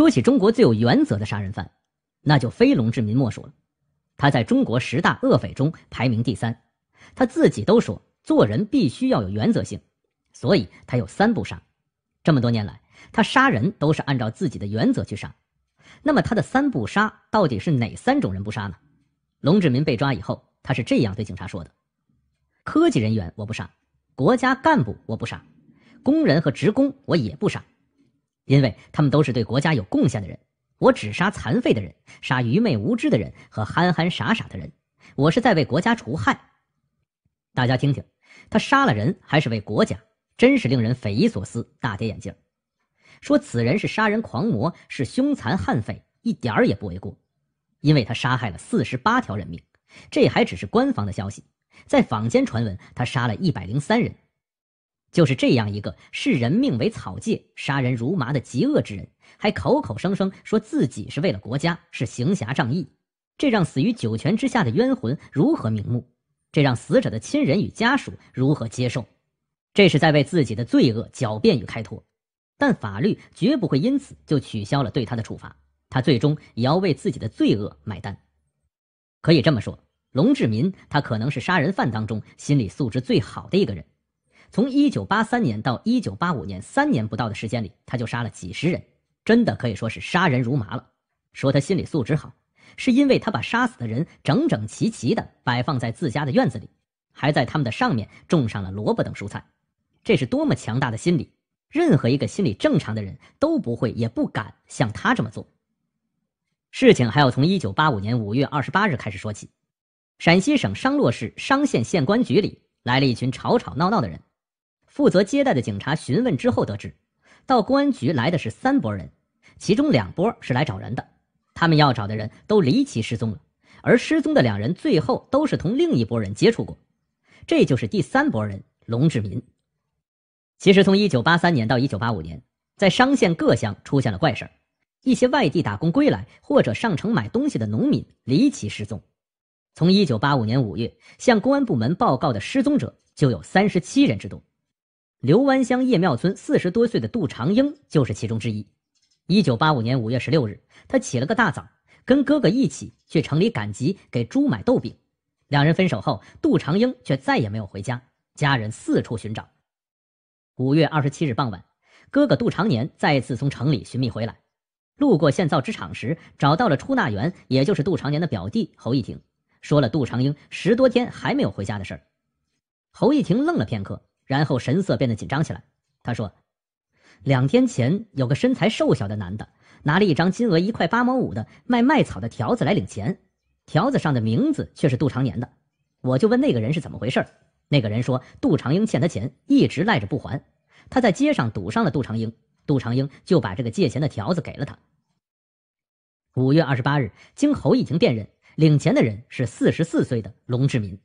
说起中国最有原则的杀人犯，那就非龙志民莫属了。他在中国十大恶匪中排名第三，他自己都说做人必须要有原则性，所以他有三不杀。这么多年来，他杀人都是按照自己的原则去杀。那么他的三不杀到底是哪三种人不杀呢？龙志民被抓以后，他是这样对警察说的：“科技人员我不杀，国家干部我不杀，工人和职工我也不杀。”因为他们都是对国家有贡献的人，我只杀残废的人，杀愚昧无知的人和憨憨傻傻的人，我是在为国家除害。大家听听，他杀了人还是为国家，真是令人匪夷所思，大跌眼镜。说此人是杀人狂魔，是凶残悍匪，一点儿也不为过，因为他杀害了四十八条人命，这还只是官方的消息，在坊间传闻，他杀了一百零三人。就是这样一个视人命为草芥、杀人如麻的极恶之人，还口口声声说自己是为了国家，是行侠仗义，这让死于九泉之下的冤魂如何瞑目？这让死者的亲人与家属如何接受？这是在为自己的罪恶狡辩与开脱。但法律绝不会因此就取消了对他的处罚，他最终也要为自己的罪恶买单。可以这么说，龙志民他可能是杀人犯当中心理素质最好的一个人。从一九八三年到一九八五年，三年不到的时间里，他就杀了几十人，真的可以说是杀人如麻了。说他心理素质好，是因为他把杀死的人整整齐齐的摆放在自家的院子里，还在他们的上面种上了萝卜等蔬菜。这是多么强大的心理！任何一个心理正常的人都不会也不敢像他这么做。事情还要从一九八五年五月二十八日开始说起，陕西省商洛市商县县官局里来了一群吵吵闹闹的人。负责接待的警察询问之后得知，到公安局来的是三拨人，其中两拨是来找人的，他们要找的人都离奇失踪了，而失踪的两人最后都是同另一拨人接触过，这就是第三拨人龙志民。其实，从一九八三年到一九八五年，在商县各乡出现了怪事一些外地打工归来或者上城买东西的农民离奇失踪。从一九八五年五月向公安部门报告的失踪者就有三十七人之多。刘湾乡叶庙村四十多岁的杜长英就是其中之一。一九八五年五月十六日，他起了个大早，跟哥哥一起去城里赶集，给猪买豆饼。两人分手后，杜长英却再也没有回家，家人四处寻找。五月二十七日傍晚，哥哥杜长年再次从城里寻觅回来，路过县造纸厂时，找到了出纳员，也就是杜长年的表弟侯一亭，说了杜长英十多天还没有回家的事儿。侯一亭愣了片刻。然后神色变得紧张起来。他说：“两天前，有个身材瘦小的男的，拿了一张金额一块八毛五的卖麦草的条子来领钱，条子上的名字却是杜长年的。我就问那个人是怎么回事那个人说杜长英欠他钱，一直赖着不还。他在街上堵上了杜长英，杜长英就把这个借钱的条子给了他。”五月二十八日，经侯义庭辨认，领钱的人是四十四岁的龙志民。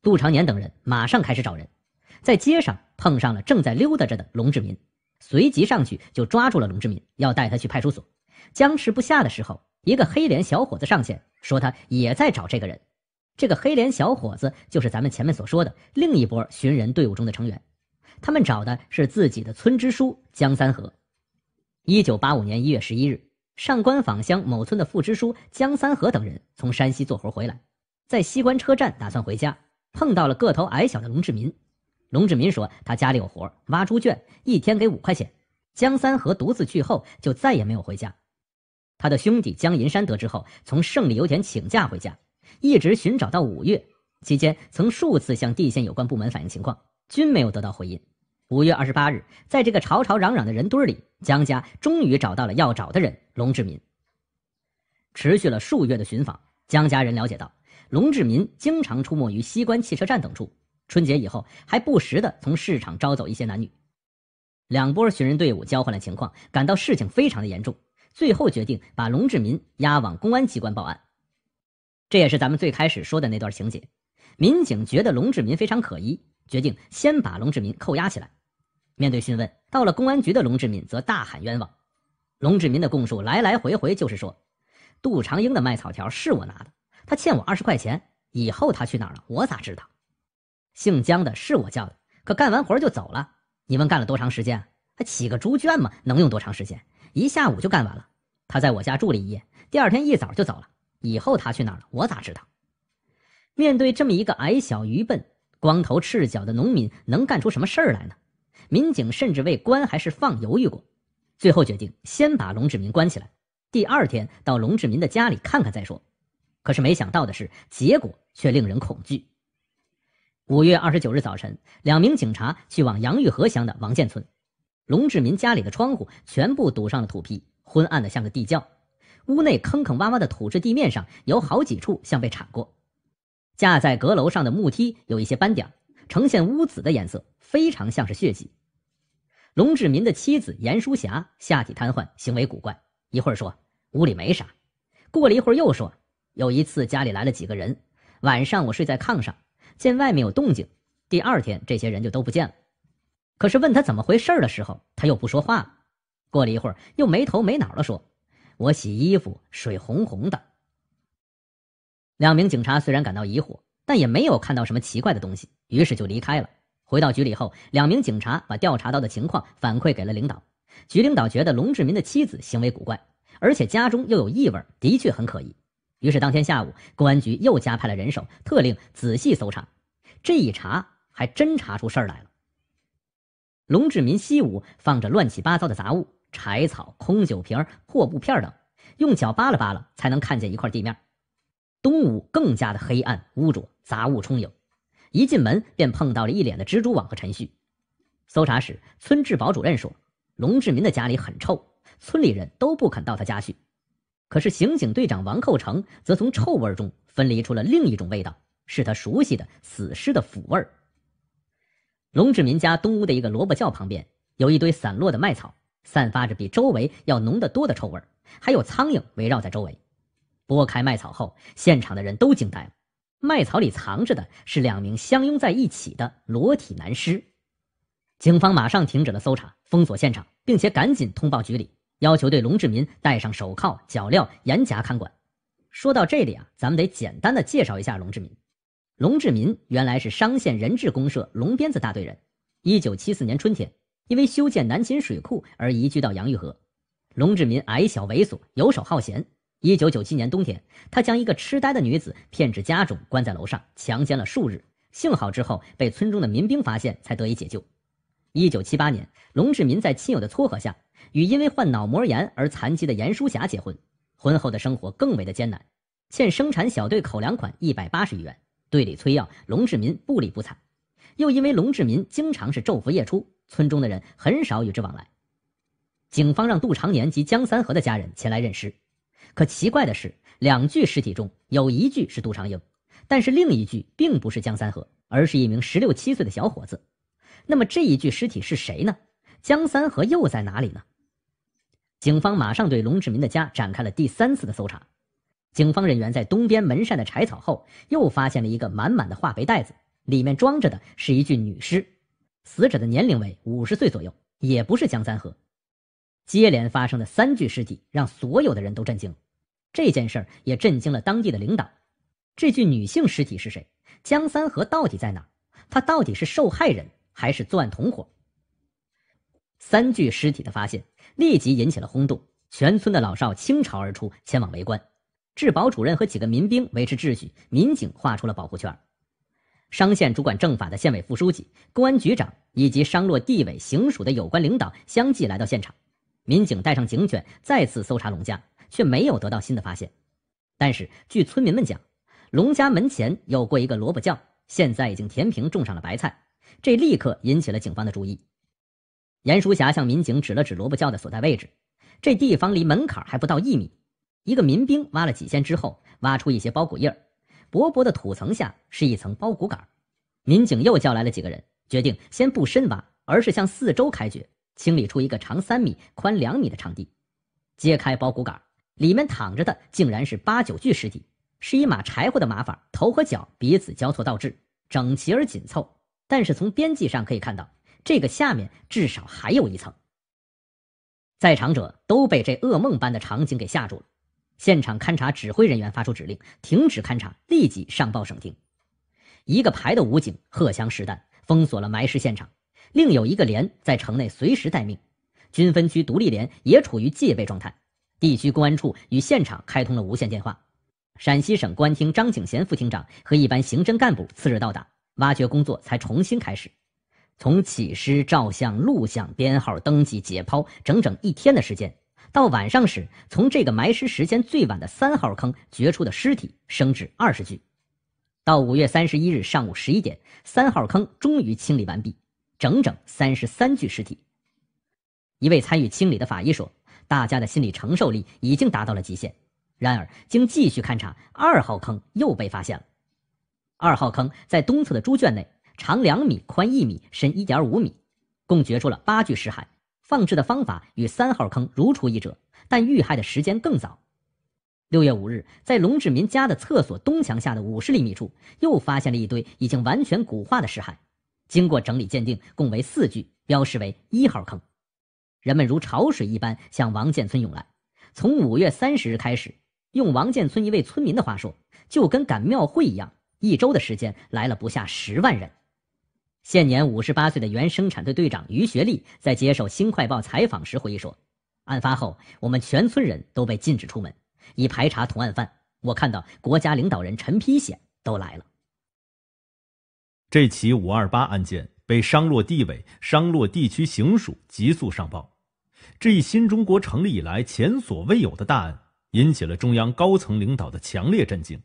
杜长年等人马上开始找人。在街上碰上了正在溜达着的龙志民，随即上去就抓住了龙志民，要带他去派出所。僵持不下的时候，一个黑脸小伙子上前说：“他也在找这个人。”这个黑脸小伙子就是咱们前面所说的另一波寻人队伍中的成员。他们找的是自己的村支书江三和。一九八五年一月十一日，上官坊乡某村的副支书江三和等人从山西做活回来，在西关车站打算回家，碰到了个头矮小的龙志民。龙志民说，他家里有活，挖猪圈，一天给五块钱。江三和独自去后，就再也没有回家。他的兄弟江银山得知后，从胜利油田请假回家，一直寻找到五月。期间曾数次向地县有关部门反映情况，均没有得到回应。五月二十八日，在这个吵吵嚷嚷的人堆里，江家终于找到了要找的人龙志民。持续了数月的寻访，江家人了解到，龙志民经常出没于西关汽车站等处。春节以后，还不时的从市场招走一些男女，两波寻人队伍交换了情况，感到事情非常的严重，最后决定把龙志民押往公安机关报案。这也是咱们最开始说的那段情节。民警觉得龙志民非常可疑，决定先把龙志民扣押起来。面对讯问，到了公安局的龙志民则大喊冤枉。龙志民的供述来来回回就是说：“杜长英的卖草条是我拿的，他欠我二十块钱，以后他去哪儿了，我咋知道？”姓姜的是我叫的，可干完活就走了。你问干了多长时间？还起个猪圈嘛，能用多长时间？一下午就干完了。他在我家住了一夜，第二天一早就走了。以后他去哪儿了，我咋知道？面对这么一个矮小愚笨、光头赤脚的农民，能干出什么事儿来呢？民警甚至为关还是放犹豫过，最后决定先把龙志民关起来，第二天到龙志民的家里看看再说。可是没想到的是，结果却令人恐惧。五月二十九日早晨，两名警察去往杨峪河乡的王建村。龙志民家里的窗户全部堵上了土坯，昏暗的像个地窖。屋内坑坑洼洼的土质地面上有好几处像被铲过。架在阁楼上的木梯有一些斑点，呈现乌紫的颜色，非常像是血迹。龙志民的妻子严淑霞下体瘫痪，行为古怪。一会儿说屋里没啥，过了一会儿又说有一次家里来了几个人，晚上我睡在炕上。见外面有动静，第二天这些人就都不见了。可是问他怎么回事的时候，他又不说话了。过了一会儿，又没头没脑地说：“我洗衣服，水红红的。”两名警察虽然感到疑惑，但也没有看到什么奇怪的东西，于是就离开了。回到局里后，两名警察把调查到的情况反馈给了领导。局领导觉得龙志民的妻子行为古怪，而且家中又有异味，的确很可疑。于是当天下午，公安局又加派了人手，特令仔细搜查。这一查还真查出事儿来了。龙志民西屋放着乱七八糟的杂物、柴草、空酒瓶、破布片等，用脚扒拉扒拉才能看见一块地面。东屋更加的黑暗、污浊，杂物充盈。一进门便碰到了一脸的蜘蛛网和陈旭。搜查时，村治保主任说，龙志民的家里很臭，村里人都不肯到他家去。可是，刑警队长王扣成则从臭味中分离出了另一种味道，是他熟悉的死尸的腐味。龙志民家东屋的一个萝卜窖旁边有一堆散落的麦草，散发着比周围要浓得多的臭味，还有苍蝇围绕在周围。拨开麦草后，现场的人都惊呆了，麦草里藏着的是两名相拥在一起的裸体男尸。警方马上停止了搜查，封锁现场，并且赶紧通报局里。要求对龙志民戴上手铐脚镣，严加看管。说到这里啊，咱们得简单的介绍一下龙志民。龙志民原来是商县人质公社龙鞭子大队人。一九七四年春天，因为修建南秦水库而移居到杨峪河。龙志民矮小猥琐，游手好闲。一九九七年冬天，他将一个痴呆的女子骗至家中，关在楼上，强奸了数日。幸好之后被村中的民兵发现，才得以解救。一九七八年，龙志民在亲友的撮合下。与因为患脑膜炎而残疾的严淑霞结婚，婚后的生活更为的艰难，欠生产小队口粮款一百八十余元，队里催要，龙志民不理不睬，又因为龙志民经常是昼伏夜出，村中的人很少与之往来。警方让杜长年及江三和的家人前来认尸，可奇怪的是，两具尸体中有一具是杜长英，但是另一具并不是江三和，而是一名十六七岁的小伙子。那么这一具尸体是谁呢？江三和又在哪里呢？警方马上对龙志民的家展开了第三次的搜查。警方人员在东边门扇的柴草后，又发现了一个满满的化肥袋子，里面装着的是一具女尸，死者的年龄为五十岁左右，也不是江三河。接连发生的三具尸体让所有的人都震惊了。这件事儿也震惊了当地的领导。这具女性尸体是谁？江三河到底在哪？他到底是受害人还是作案同伙？三具尸体的发现。立即引起了轰动，全村的老少倾巢而出，前往围观。治保主任和几个民兵维持秩序，民警画出了保护圈。商县主管政法的县委副书记、公安局长以及商洛地委行署的有关领导相继来到现场。民警带上警犬再次搜查龙家，却没有得到新的发现。但是据村民们讲，龙家门前有过一个萝卜窖，现在已经填平，种上了白菜，这立刻引起了警方的注意。严淑霞向民警指了指萝卜窖的所在位置，这地方离门槛还不到一米。一个民兵挖了几锨之后，挖出一些包谷叶，儿。薄薄的土层下是一层包谷杆。民警又叫来了几个人，决定先不深挖，而是向四周开掘，清理出一个长三米、宽两米的场地。揭开包谷杆，里面躺着的竟然是八九具尸体，是以码柴火的码法，头和脚彼此交错倒置，整齐而紧凑。但是从边际上可以看到。这个下面至少还有一层，在场者都被这噩梦般的场景给吓住了。现场勘查指挥人员发出指令，停止勘查，立即上报省厅。一个排的武警荷枪实弹，封锁了埋尸现场；另有一个连在城内随时待命，军分区独立连也处于戒备状态。地区公安处与现场开通了无线电话。陕西省公安厅张景贤副厅长和一班刑侦干部次日到达，挖掘工作才重新开始。从起尸、照相、录像、编号、登记、解剖，整整一天的时间。到晚上时，从这个埋尸时间最晚的三号坑掘出的尸体升至二十具。到五月三十一日上午十一点，三号坑终于清理完毕，整整三十三具尸体。一位参与清理的法医说：“大家的心理承受力已经达到了极限。”然而，经继续勘查，二号坑又被发现了。二号坑在东侧的猪圈内。长两米、宽一米、深一点五米，共掘出了八具尸骸，放置的方法与三号坑如出一辙，但遇害的时间更早。六月五日，在龙志民家的厕所东墙下的五十厘米处，又发现了一堆已经完全骨化的尸骸，经过整理鉴定，共为四具，标识为一号坑。人们如潮水一般向王建村涌来。从五月三十日开始，用王建村一位村民的话说，就跟赶庙会一样，一周的时间来了不下十万人。现年五十八岁的原生产队队长于学利在接受《新快报》采访时回忆说：“案发后，我们全村人都被禁止出门，以排查同案犯。我看到国家领导人陈丕显都来了。”这起“五二八”案件被商洛地委、商洛地区行署急速上报，这一新中国成立以来前所未有的大案，引起了中央高层领导的强烈震惊。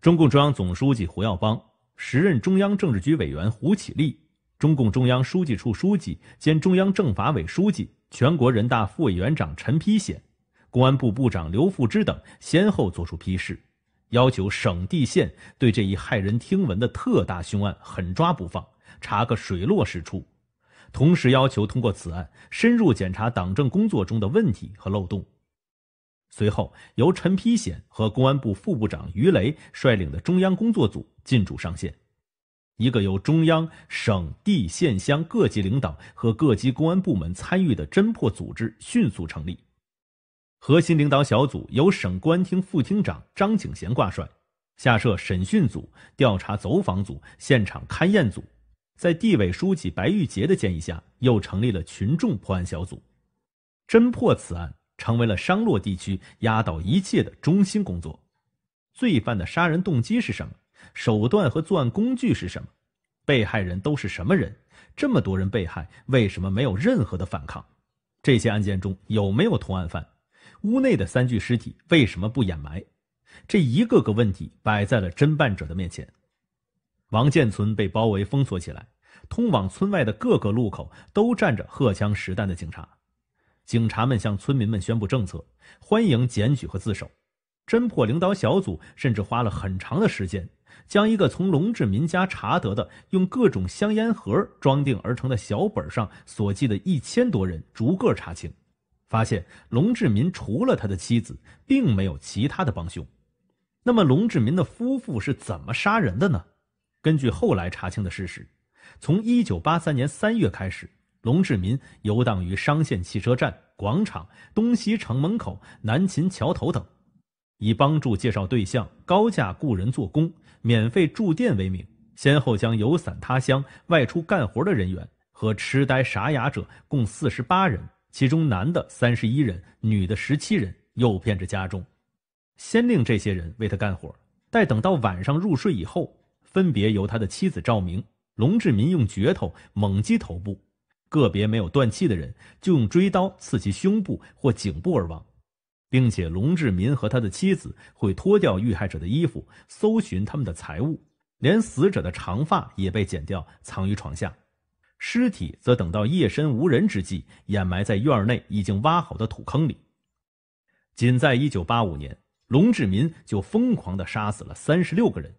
中共中央总书记胡耀邦。时任中央政治局委员胡启立、中共中央书记处书记兼中央政法委书记、全国人大副委员长陈丕显、公安部部长刘富之等先后作出批示，要求省地县对这一骇人听闻的特大凶案狠抓不放，查个水落石出，同时要求通过此案深入检查党政工作中的问题和漏洞。随后，由陈丕显和公安部副部长于雷率领的中央工作组进驻上线。一个由中央、省、地、县、乡各级领导和各级公安部门参与的侦破组织迅速成立。核心领导小组由省公安厅副厅长张景贤挂帅，下设审讯组、调查走访组、现场勘验组。在地委书记白玉洁的建议下，又成立了群众破案小组，侦破此案。成为了商洛地区压倒一切的中心工作。罪犯的杀人动机是什么？手段和作案工具是什么？被害人都是什么人？这么多人被害，为什么没有任何的反抗？这些案件中有没有同案犯？屋内的三具尸体为什么不掩埋？这一个个问题摆在了侦办者的面前。王建村被包围封锁起来，通往村外的各个路口都站着荷枪实弹的警察。警察们向村民们宣布政策，欢迎检举和自首。侦破领导小组甚至花了很长的时间，将一个从龙志民家查得的用各种香烟盒装订而成的小本上所记的一千多人逐个查清，发现龙志民除了他的妻子，并没有其他的帮凶。那么，龙志民的夫妇是怎么杀人的呢？根据后来查清的事实，从1983年3月开始。龙志民游荡于商县汽车站、广场、东西城门口、南秦桥头等，以帮助介绍对象、高价雇人做工、免费住店为名，先后将游散他乡、外出干活的人员和痴呆傻哑者共四十八人，其中男的三十一人，女的十七人，诱骗至家中，先令这些人为他干活，待等到晚上入睡以后，分别由他的妻子赵明、龙志民用镢头猛击头部。个别没有断气的人，就用锥刀刺其胸部或颈部而亡，并且龙志民和他的妻子会脱掉遇害者的衣服，搜寻他们的财物，连死者的长发也被剪掉，藏于床下，尸体则等到夜深无人之际，掩埋在院内已经挖好的土坑里。仅在一九八五年，龙志民就疯狂地杀死了三十六个人，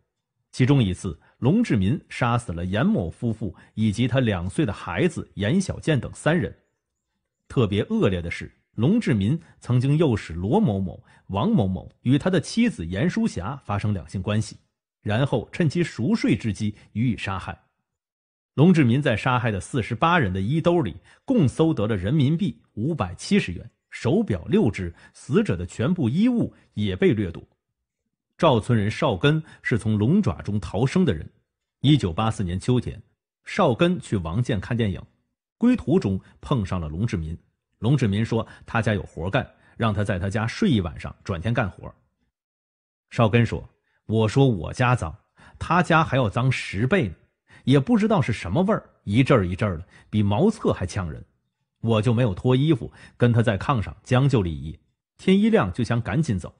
其中一次。龙志民杀死了严某夫妇以及他两岁的孩子严小建等三人。特别恶劣的是，龙志民曾经诱使罗某某、王某某与他的妻子严淑霞发生两性关系，然后趁其熟睡之机予以杀害。龙志民在杀害的四十八人的衣兜里，共搜得了人民币五百七十元、手表六只，死者的全部衣物也被掠夺。赵村人少根是从龙爪中逃生的人。一九八四年秋天，少根去王建看电影，归途中碰上了龙志民。龙志民说他家有活干，让他在他家睡一晚上，转天干活。少根说：“我说我家脏，他家还要脏十倍呢，也不知道是什么味儿，一阵儿一阵儿的，比茅厕还呛人。”我就没有脱衣服，跟他在炕上将就了一夜。天一亮就想赶紧走。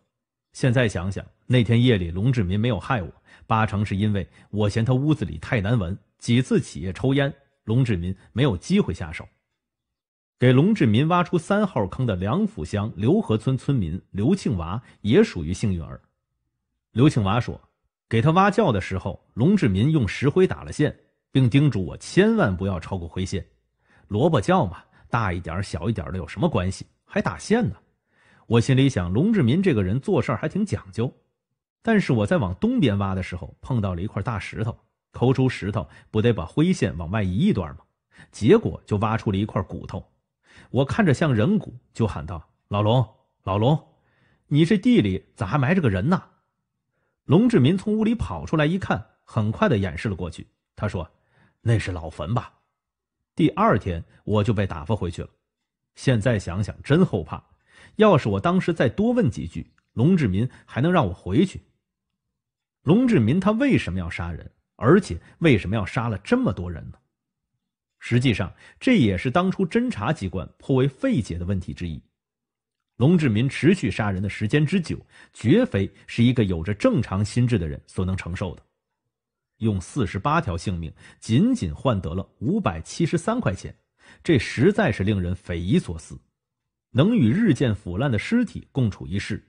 现在想想，那天夜里龙志民没有害我，八成是因为我嫌他屋子里太难闻，几次起夜抽烟，龙志民没有机会下手。给龙志民挖出三号坑的梁府乡刘河村村民刘庆娃也属于幸运儿。刘庆娃说：“给他挖窖的时候，龙志民用石灰打了线，并叮嘱我千万不要超过灰线。萝卜窖嘛，大一点小一点的有什么关系？还打线呢。”我心里想，龙志民这个人做事还挺讲究。但是我在往东边挖的时候，碰到了一块大石头，抠出石头不得把灰线往外移一段吗？结果就挖出了一块骨头，我看着像人骨，就喊道：“老龙，老龙，你这地里咋还埋着个人呢？”龙志民从屋里跑出来一看，很快的掩饰了过去。他说：“那是老坟吧？”第二天我就被打发回去了。现在想想，真后怕。要是我当时再多问几句，龙志民还能让我回去。龙志民他为什么要杀人？而且为什么要杀了这么多人呢？实际上，这也是当初侦查机关颇为费解的问题之一。龙志民持续杀人的时间之久，绝非是一个有着正常心智的人所能承受的。用四十八条性命，仅仅换得了五百七十三块钱，这实在是令人匪夷所思。能与日渐腐烂的尸体共处一室，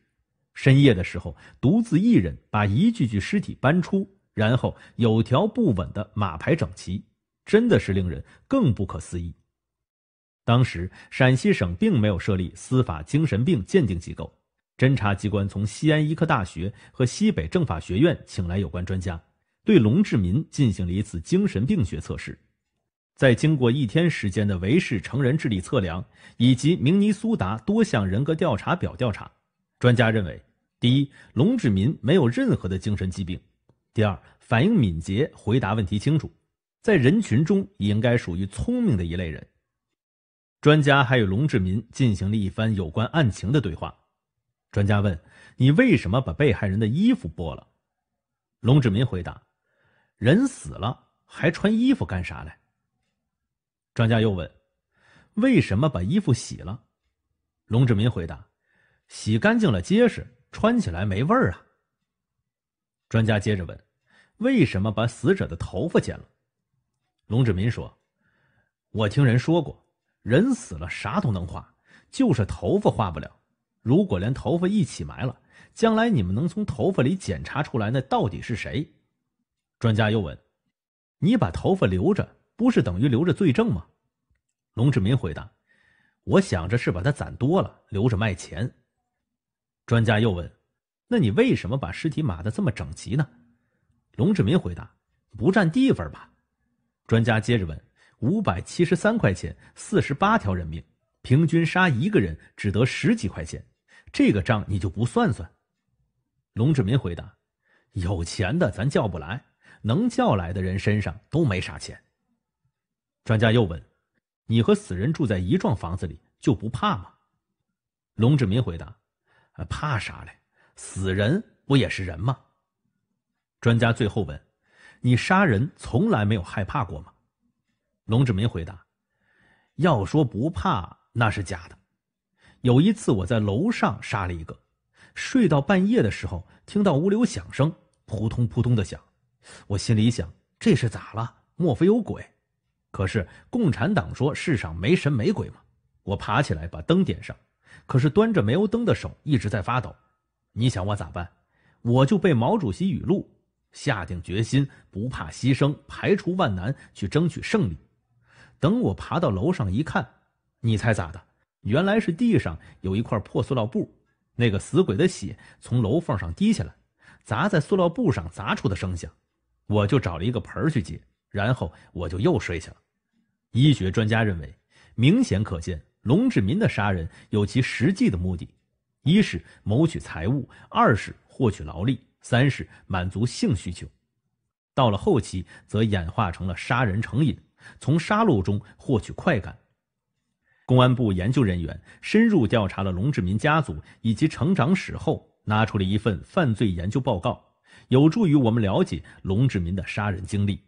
深夜的时候独自一人把一具具尸体搬出，然后有条不紊的码排整齐，真的是令人更不可思议。当时陕西省并没有设立司法精神病鉴定机构，侦查机关从西安医科大学和西北政法学院请来有关专家，对龙志民进行了一次精神病学测试。在经过一天时间的韦氏成人智力测量以及明尼苏达多项人格调查表调查，专家认为，第一，龙志民没有任何的精神疾病；第二，反应敏捷，回答问题清楚，在人群中也应该属于聪明的一类人。专家还与龙志民进行了一番有关案情的对话。专家问：“你为什么把被害人的衣服剥了？”龙志民回答：“人死了还穿衣服干啥嘞？”专家又问：“为什么把衣服洗了？”龙志民回答：“洗干净了，结实，穿起来没味儿啊。”专家接着问：“为什么把死者的头发剪了？”龙志民说：“我听人说过，人死了啥都能化，就是头发化不了。如果连头发一起埋了，将来你们能从头发里检查出来那到底是谁？”专家又问：“你把头发留着。”不是等于留着罪证吗？龙志民回答：“我想着是把他攒多了，留着卖钱。”专家又问：“那你为什么把尸体码得这么整齐呢？”龙志民回答：“不占地方吧。”专家接着问：“五百七十三块钱，四十八条人命，平均杀一个人只得十几块钱，这个账你就不算算？”龙志民回答：“有钱的咱叫不来，能叫来的人身上都没啥钱。”专家又问：“你和死人住在一幢房子里就不怕吗？”龙志民回答：“怕啥嘞？死人不也是人吗？”专家最后问：“你杀人从来没有害怕过吗？”龙志民回答：“要说不怕那是假的。有一次我在楼上杀了一个，睡到半夜的时候听到屋里有响声，扑通扑通的响，我心里想：这是咋了？莫非有鬼？”可是共产党说世上没神没鬼嘛。我爬起来把灯点上，可是端着煤油灯的手一直在发抖。你想我咋办？我就被毛主席语录，下定决心不怕牺牲，排除万难去争取胜利。等我爬到楼上一看，你猜咋的？原来是地上有一块破塑料布，那个死鬼的血从楼缝上滴下来，砸在塑料布上砸出的声响。我就找了一个盆去接。然后我就又睡去了。医学专家认为，明显可见，龙志民的杀人有其实际的目的：一是谋取财物，二是获取劳力，三是满足性需求。到了后期，则演化成了杀人成瘾，从杀戮中获取快感。公安部研究人员深入调查了龙志民家族以及成长史后，拿出了一份犯罪研究报告，有助于我们了解龙志民的杀人经历。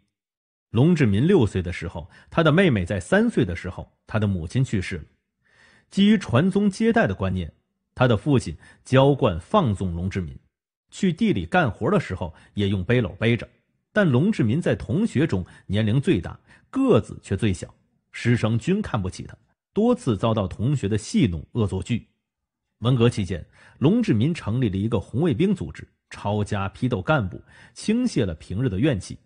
龙志民六岁的时候，他的妹妹在三岁的时候，他的母亲去世了。基于传宗接代的观念，他的父亲娇惯放纵龙志民。去地里干活的时候也用背篓背着，但龙志民在同学中年龄最大，个子却最小，师生均看不起他，多次遭到同学的戏弄恶作剧。文革期间，龙志民成立了一个红卫兵组织，抄家批斗干部，倾泻了平日的怨气。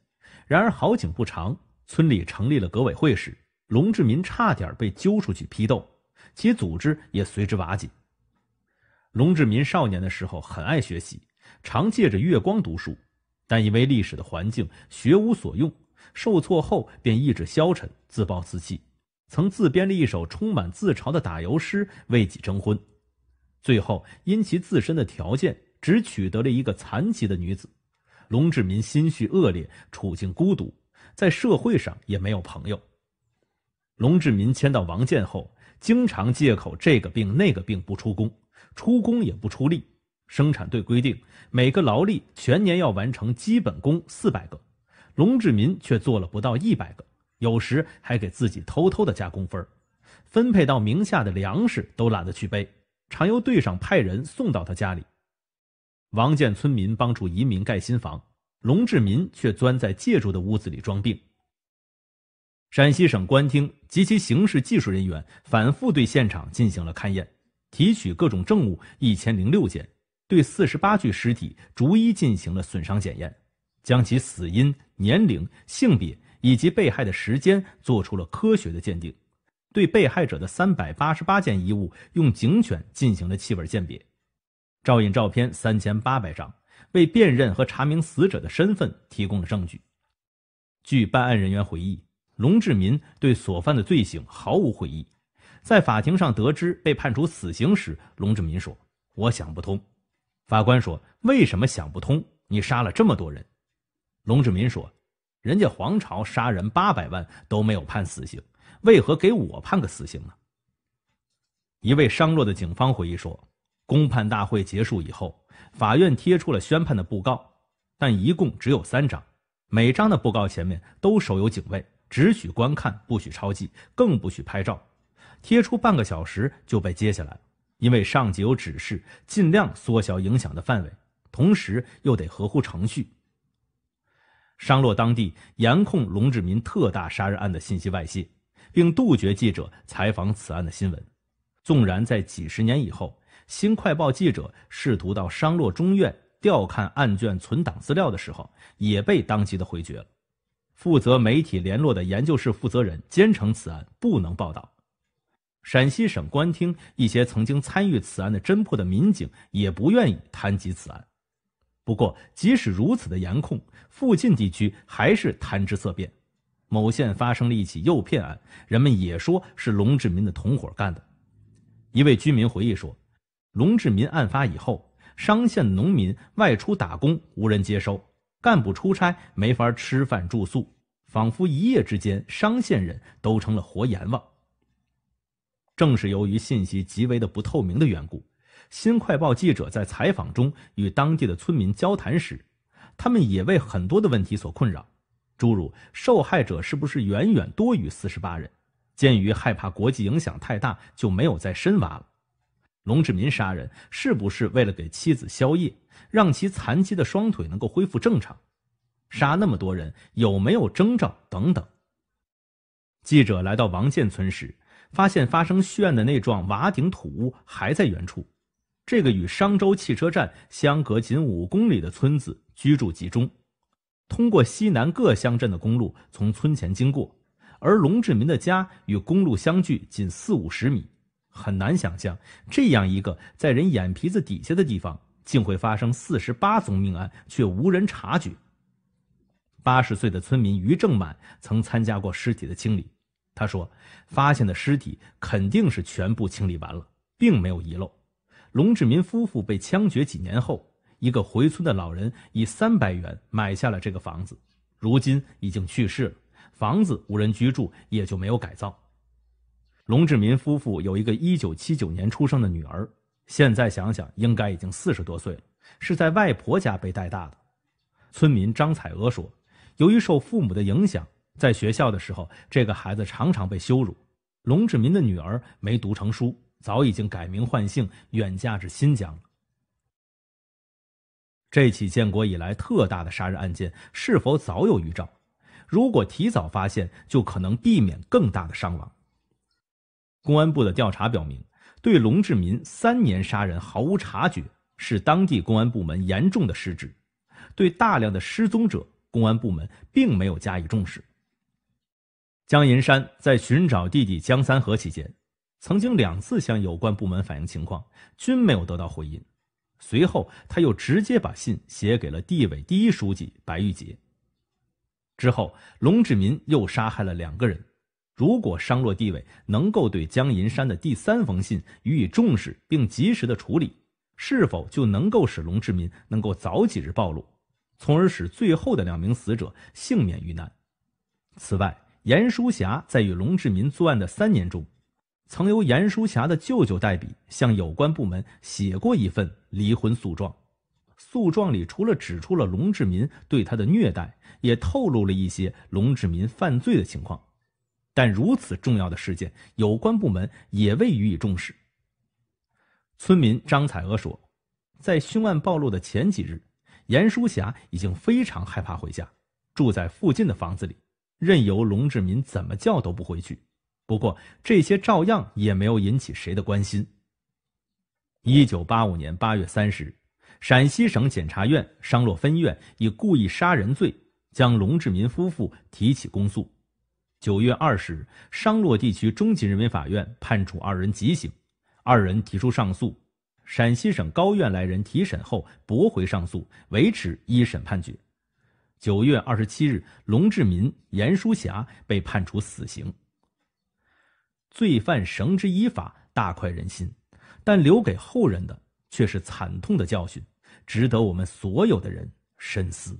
然而好景不长，村里成立了革委会时，龙志民差点被揪出去批斗，其组织也随之瓦解。龙志民少年的时候很爱学习，常借着月光读书，但因为历史的环境，学无所用。受挫后便意志消沉，自暴自弃，曾自编了一首充满自嘲的打油诗为己征婚，最后因其自身的条件，只取得了一个残疾的女子。龙志民心绪恶劣，处境孤独，在社会上也没有朋友。龙志民迁到王建后，经常借口这个病那个病不出工，出工也不出力。生产队规定每个劳力全年要完成基本功四百个，龙志民却做了不到一百个，有时还给自己偷偷的加工分分配到名下的粮食都懒得去背，常由队长派人送到他家里。王建村民帮助移民盖新房，龙志民却钻在借住的屋子里装病。陕西省公安厅及其刑事技术人员反复对现场进行了勘验，提取各种证物一千零六件，对四十八具尸体逐一进行了损伤检验，将其死因、年龄、性别以及被害的时间做出了科学的鉴定，对被害者的三百八十八件衣物用警犬进行了气味鉴别。照影照片三千八百张，为辨认和查明死者的身份提供了证据。据办案人员回忆，龙志民对所犯的罪行毫无悔意。在法庭上得知被判处死刑时，龙志民说：“我想不通。”法官说：“为什么想不通？你杀了这么多人。”龙志民说：“人家皇朝杀人八百万都没有判死刑，为何给我判个死刑呢？”一位伤弱的警方回忆说。公判大会结束以后，法院贴出了宣判的布告，但一共只有三张，每张的布告前面都守有警卫，只许观看，不许抄记，更不许拍照。贴出半个小时就被揭下来因为上级有指示，尽量缩小影响的范围，同时又得合乎程序。商洛当地严控龙志民特大杀人案的信息外泄，并杜绝记者采访此案的新闻，纵然在几十年以后。新快报记者试图到商洛中院调看案卷存档资料的时候，也被当即的回绝了。负责媒体联络的研究室负责人坚称此案不能报道。陕西省公安厅一些曾经参与此案的侦破的民警也不愿意谈及此案。不过，即使如此的严控，附近地区还是谈之色变。某县发生了一起诱骗案，人们也说是龙志民的同伙干的。一位居民回忆说。龙志民案发以后，商县农民外出打工无人接收，干部出差没法吃饭住宿，仿佛一夜之间，商县人都成了活阎王。正是由于信息极为的不透明的缘故，新快报记者在采访中与当地的村民交谈时，他们也为很多的问题所困扰，诸如受害者是不是远远多于四十八人？鉴于害怕国际影响太大，就没有再深挖了。龙志民杀人是不是为了给妻子宵夜，让其残疾的双腿能够恢复正常？杀那么多人有没有征兆？等等。记者来到王建村时，发现发生血案的那幢瓦顶土屋还在原处。这个与商州汽车站相隔仅五公里的村子居住集中，通过西南各乡镇的公路从村前经过，而龙志民的家与公路相距仅四五十米。很难想象，这样一个在人眼皮子底下的地方，竟会发生四十八宗命案，却无人察觉。八十岁的村民于正满曾参加过尸体的清理，他说：“发现的尸体肯定是全部清理完了，并没有遗漏。”龙志民夫妇被枪决几年后，一个回村的老人以三百元买下了这个房子，如今已经去世了，房子无人居住，也就没有改造。龙志民夫妇有一个1979年出生的女儿，现在想想应该已经四十多岁了，是在外婆家被带大的。村民张彩娥说：“由于受父母的影响，在学校的时候，这个孩子常常被羞辱。”龙志民的女儿没读成书，早已经改名换姓，远嫁至新疆了。这起建国以来特大的杀人案件是否早有预兆？如果提早发现，就可能避免更大的伤亡。公安部的调查表明，对龙志民三年杀人毫无察觉，是当地公安部门严重的失职。对大量的失踪者，公安部门并没有加以重视。江银山在寻找弟弟江三河期间，曾经两次向有关部门反映情况，均没有得到回音。随后，他又直接把信写给了地委第一书记白玉洁。之后，龙志民又杀害了两个人。如果商洛地委能够对江银山的第三封信予以重视并及时的处理，是否就能够使龙志民能够早几日暴露，从而使最后的两名死者幸免于难？此外，严淑霞在与龙志民作案的三年中，曾由严淑霞的舅舅代笔向有关部门写过一份离婚诉状，诉状里除了指出了龙志民对他的虐待，也透露了一些龙志民犯罪的情况。但如此重要的事件，有关部门也未予以重视。村民张彩娥说，在凶案暴露的前几日，严淑霞已经非常害怕回家，住在附近的房子里，任由龙志民怎么叫都不回去。不过，这些照样也没有引起谁的关心。一九八五年八月三十日，陕西省检察院商洛分院以故意杀人罪将龙志民夫妇提起公诉。九月二十日，商洛地区中级人民法院判处二人极刑，二人提出上诉，陕西省高院来人提审后驳回上诉，维持一审判决。九月二十七日，龙志民、严淑霞被判处死刑，罪犯绳之以法，大快人心，但留给后人的却是惨痛的教训，值得我们所有的人深思。